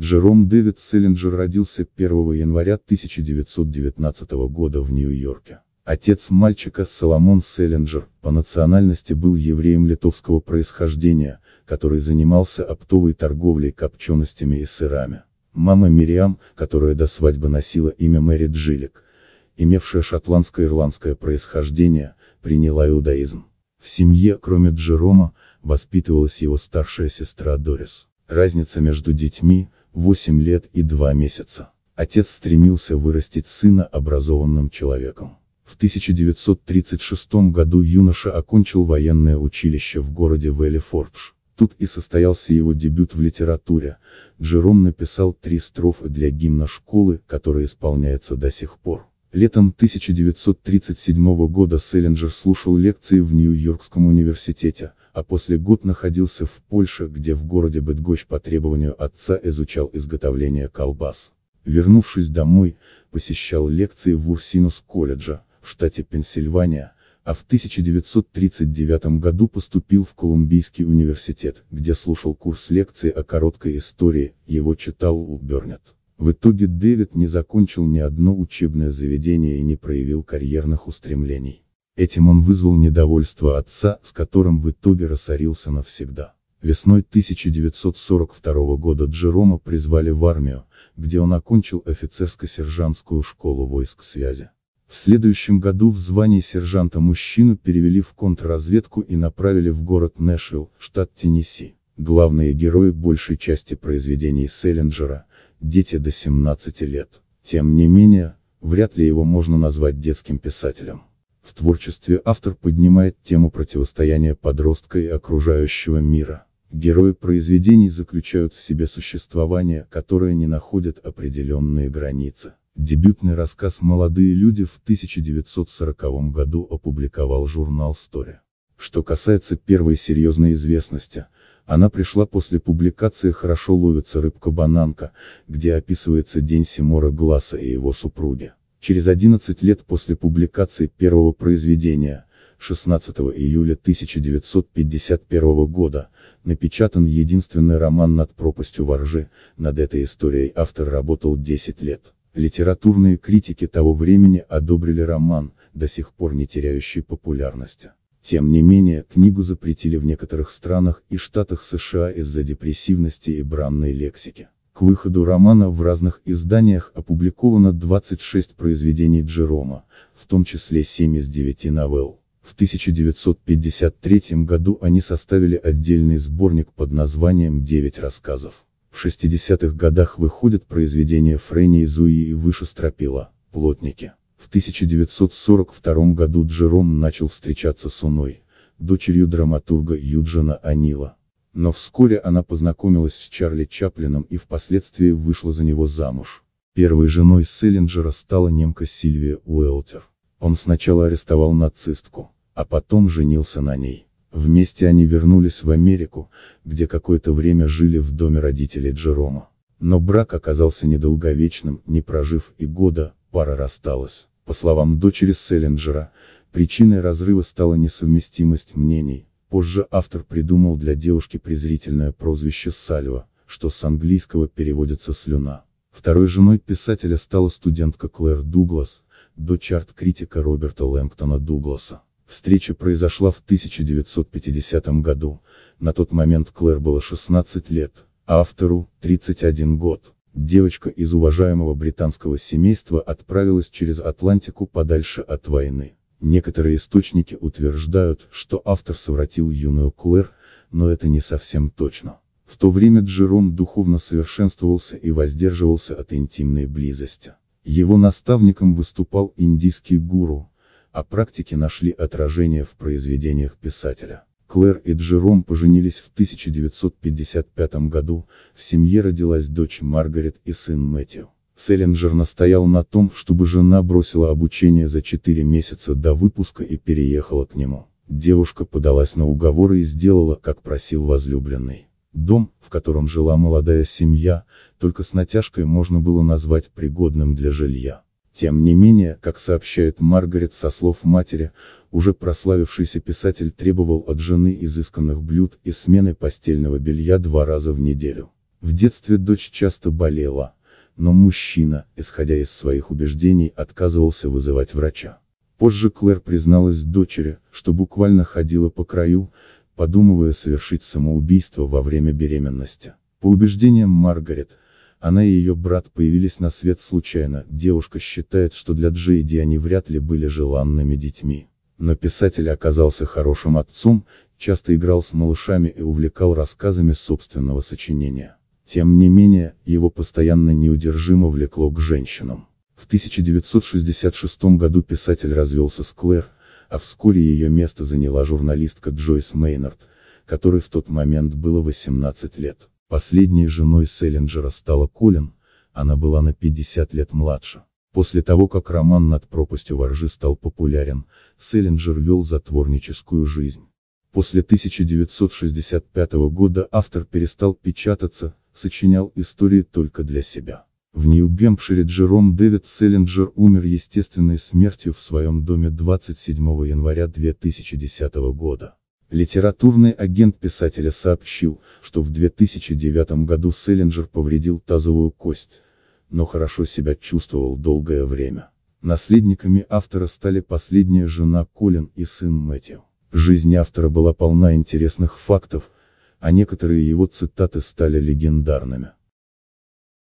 Джером Дэвид Селлинджер родился 1 января 1919 года в Нью-Йорке. Отец мальчика Соломон Селлинджер, по национальности был евреем литовского происхождения, который занимался оптовой торговлей копченостями и сырами. Мама Мириам, которая до свадьбы носила имя Мэри Джилик, имевшая шотландско-ирландское происхождение, приняла иудаизм. В семье, кроме Джерома, воспитывалась его старшая сестра Дорис. Разница между детьми – 8 лет и 2 месяца. Отец стремился вырастить сына образованным человеком. В 1936 году юноша окончил военное училище в городе вэлли Тут и состоялся его дебют в литературе. Джером написал три строфы для гимна школы, который исполняется до сих пор. Летом 1937 года Селлинджер слушал лекции в Нью-Йоркском университете, а после год находился в Польше, где в городе Бетгоч по требованию отца изучал изготовление колбас. Вернувшись домой, посещал лекции в Урсинус колледже, в штате Пенсильвания, а в 1939 году поступил в Колумбийский университет, где слушал курс лекций о короткой истории, его читал Убернет. В итоге Дэвид не закончил ни одно учебное заведение и не проявил карьерных устремлений. Этим он вызвал недовольство отца, с которым в итоге рассорился навсегда. Весной 1942 года Джерома призвали в армию, где он окончил офицерско-сержантскую школу войск связи. В следующем году в звании сержанта мужчину перевели в контрразведку и направили в город Нэшвилл, штат Теннесси. Главные герои большей части произведений Селлинджера, дети до 17 лет. Тем не менее, вряд ли его можно назвать детским писателем. В творчестве автор поднимает тему противостояния подростка и окружающего мира. Герои произведений заключают в себе существование, которое не находит определенные границы. Дебютный рассказ «Молодые люди» в 1940 году опубликовал журнал «Стори». Что касается первой серьезной известности – она пришла после публикации «Хорошо ловится рыбка-бананка», где описывается день Симора Гласса и его супруги. Через 11 лет после публикации первого произведения, 16 июля 1951 года, напечатан единственный роман «Над пропастью воржи», над этой историей автор работал 10 лет. Литературные критики того времени одобрили роман, до сих пор не теряющий популярности. Тем не менее, книгу запретили в некоторых странах и штатах США из-за депрессивности и бранной лексики. К выходу романа в разных изданиях опубликовано 26 произведений Джерома, в том числе 7 из 9 новелл. В 1953 году они составили отдельный сборник под названием «Девять рассказов». В 60-х годах выходят произведения Френи Зуи и Выше Стропила, «Плотники». В 1942 году Джером начал встречаться с Уной, дочерью драматурга Юджина Анила. Но вскоре она познакомилась с Чарли Чаплином и впоследствии вышла за него замуж. Первой женой Селлинджера стала немка Сильвия Уэлтер. Он сначала арестовал нацистку, а потом женился на ней. Вместе они вернулись в Америку, где какое-то время жили в доме родителей Джерома. Но брак оказался недолговечным, не прожив и года, пара рассталась. По словам дочери Селлинджера, причиной разрыва стала несовместимость мнений. Позже автор придумал для девушки презрительное прозвище Сальва, что с английского переводится «слюна». Второй женой писателя стала студентка Клэр Дуглас, дочь арт-критика Роберта Лэнгтона Дугласа. Встреча произошла в 1950 году, на тот момент Клэр было 16 лет, а автору – 31 год. Девочка из уважаемого британского семейства отправилась через Атлантику подальше от войны. Некоторые источники утверждают, что автор совратил юную Клэр, но это не совсем точно. В то время Джером духовно совершенствовался и воздерживался от интимной близости. Его наставником выступал индийский гуру, а практики нашли отражение в произведениях писателя. Клэр и Джером поженились в 1955 году, в семье родилась дочь Маргарет и сын Мэтью. Селлинджер настоял на том, чтобы жена бросила обучение за 4 месяца до выпуска и переехала к нему. Девушка подалась на уговоры и сделала, как просил возлюбленный. Дом, в котором жила молодая семья, только с натяжкой можно было назвать пригодным для жилья. Тем не менее, как сообщает Маргарет со слов матери, уже прославившийся писатель требовал от жены изысканных блюд и смены постельного белья два раза в неделю. В детстве дочь часто болела, но мужчина, исходя из своих убеждений, отказывался вызывать врача. Позже Клэр призналась дочери, что буквально ходила по краю, подумывая совершить самоубийство во время беременности. По убеждениям Маргарет, она и ее брат появились на свет случайно, девушка считает, что для Джейди они вряд ли были желанными детьми. Но писатель оказался хорошим отцом, часто играл с малышами и увлекал рассказами собственного сочинения. Тем не менее, его постоянно неудержимо влекло к женщинам. В 1966 году писатель развелся с Клэр, а вскоре ее место заняла журналистка Джойс Мейнард, которой в тот момент было 18 лет. Последней женой Селлинджера стала Колин, она была на 50 лет младше. После того, как роман «Над пропастью воржи» стал популярен, Селлинджер вел затворническую жизнь. После 1965 года автор перестал печататься, сочинял истории только для себя. В Нью-Гэмпшире Джером Дэвид Селлинджер умер естественной смертью в своем доме 27 января 2010 года. Литературный агент писателя сообщил, что в 2009 году Селлинджер повредил тазовую кость, но хорошо себя чувствовал долгое время. Наследниками автора стали последняя жена Колин и сын Мэтью. Жизнь автора была полна интересных фактов, а некоторые его цитаты стали легендарными.